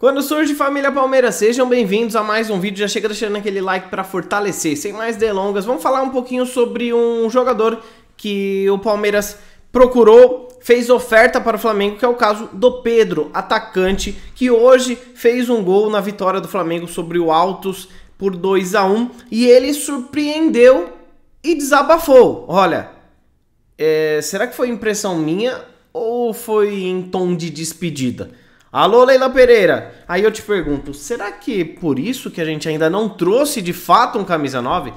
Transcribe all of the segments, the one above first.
Quando surge família Palmeiras, sejam bem-vindos a mais um vídeo. Já chega deixando aquele like para fortalecer. Sem mais delongas, vamos falar um pouquinho sobre um jogador que o Palmeiras procurou, fez oferta para o Flamengo, que é o caso do Pedro, atacante, que hoje fez um gol na vitória do Flamengo sobre o Altos por 2 a 1 e ele surpreendeu e desabafou. Olha, é, será que foi impressão minha ou foi em tom de despedida? Alô, Leila Pereira! Aí eu te pergunto, será que por isso que a gente ainda não trouxe de fato um camisa 9?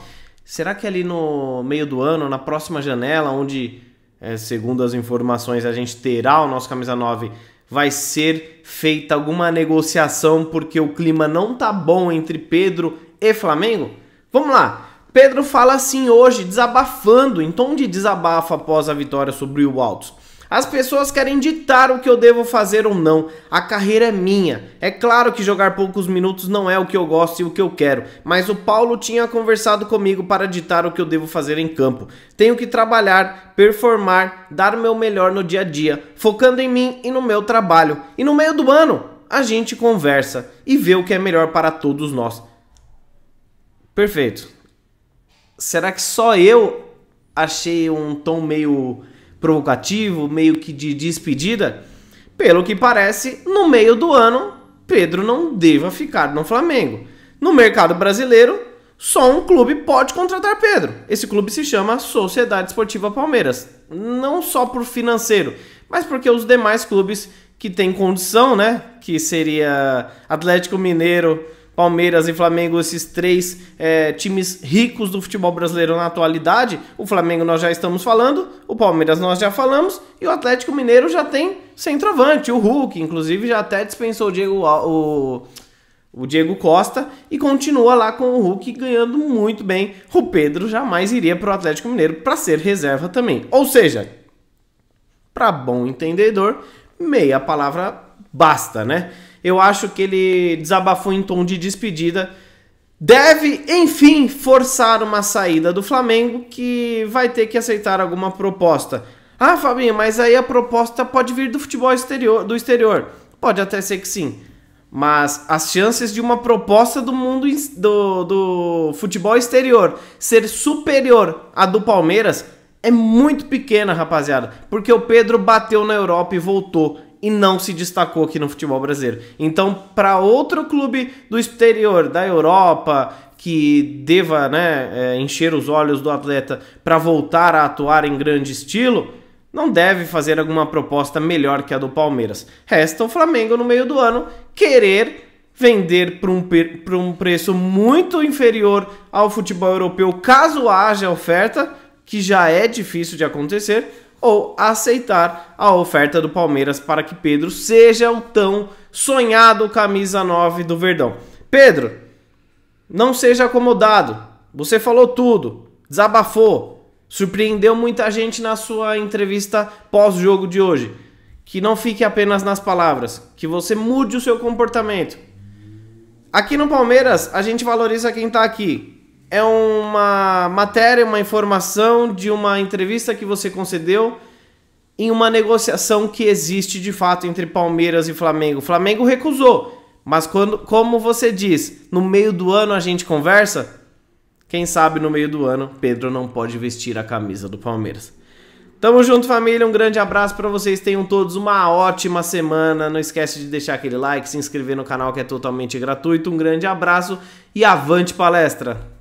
Será que ali no meio do ano, na próxima janela, onde, é, segundo as informações, a gente terá o nosso camisa 9, vai ser feita alguma negociação porque o clima não tá bom entre Pedro e Flamengo? Vamos lá! Pedro fala assim hoje, desabafando, em tom de desabafo após a vitória sobre o Altos. As pessoas querem ditar o que eu devo fazer ou não. A carreira é minha. É claro que jogar poucos minutos não é o que eu gosto e o que eu quero, mas o Paulo tinha conversado comigo para ditar o que eu devo fazer em campo. Tenho que trabalhar, performar, dar o meu melhor no dia a dia, focando em mim e no meu trabalho. E no meio do ano, a gente conversa e vê o que é melhor para todos nós. Perfeito. Será que só eu achei um tom meio provocativo, meio que de despedida. Pelo que parece, no meio do ano, Pedro não deva ficar no Flamengo. No mercado brasileiro, só um clube pode contratar Pedro. Esse clube se chama Sociedade Esportiva Palmeiras. Não só por financeiro, mas porque os demais clubes que têm condição, né? Que seria Atlético Mineiro, Palmeiras e Flamengo, esses três é, times ricos do futebol brasileiro na atualidade. O Flamengo nós já estamos falando, o Palmeiras nós já falamos e o Atlético Mineiro já tem centroavante, o Hulk, inclusive já até dispensou o Diego, o, o Diego Costa e continua lá com o Hulk ganhando muito bem. O Pedro jamais iria para o Atlético Mineiro para ser reserva também. Ou seja, para bom entendedor, meia palavra basta, né? Eu acho que ele desabafou em tom de despedida. Deve, enfim, forçar uma saída do Flamengo que vai ter que aceitar alguma proposta. Ah, Fabinho, mas aí a proposta pode vir do futebol exterior, do exterior. Pode até ser que sim. Mas as chances de uma proposta do mundo do, do futebol exterior ser superior à do Palmeiras é muito pequena, rapaziada. Porque o Pedro bateu na Europa e voltou e não se destacou aqui no futebol brasileiro. Então, para outro clube do exterior, da Europa, que deva né, é, encher os olhos do atleta para voltar a atuar em grande estilo, não deve fazer alguma proposta melhor que a do Palmeiras. Resta o Flamengo no meio do ano querer vender por um, um preço muito inferior ao futebol europeu, caso haja oferta, que já é difícil de acontecer ou aceitar a oferta do Palmeiras para que Pedro seja o tão sonhado camisa 9 do Verdão. Pedro, não seja acomodado. Você falou tudo, desabafou, surpreendeu muita gente na sua entrevista pós-jogo de hoje. Que não fique apenas nas palavras, que você mude o seu comportamento. Aqui no Palmeiras, a gente valoriza quem está aqui é uma matéria, uma informação de uma entrevista que você concedeu em uma negociação que existe de fato entre Palmeiras e Flamengo. O Flamengo recusou, mas quando, como você diz, no meio do ano a gente conversa. Quem sabe no meio do ano Pedro não pode vestir a camisa do Palmeiras. Tamo junto, família. Um grande abraço para vocês. Tenham todos uma ótima semana. Não esquece de deixar aquele like, se inscrever no canal que é totalmente gratuito. Um grande abraço e avante palestra!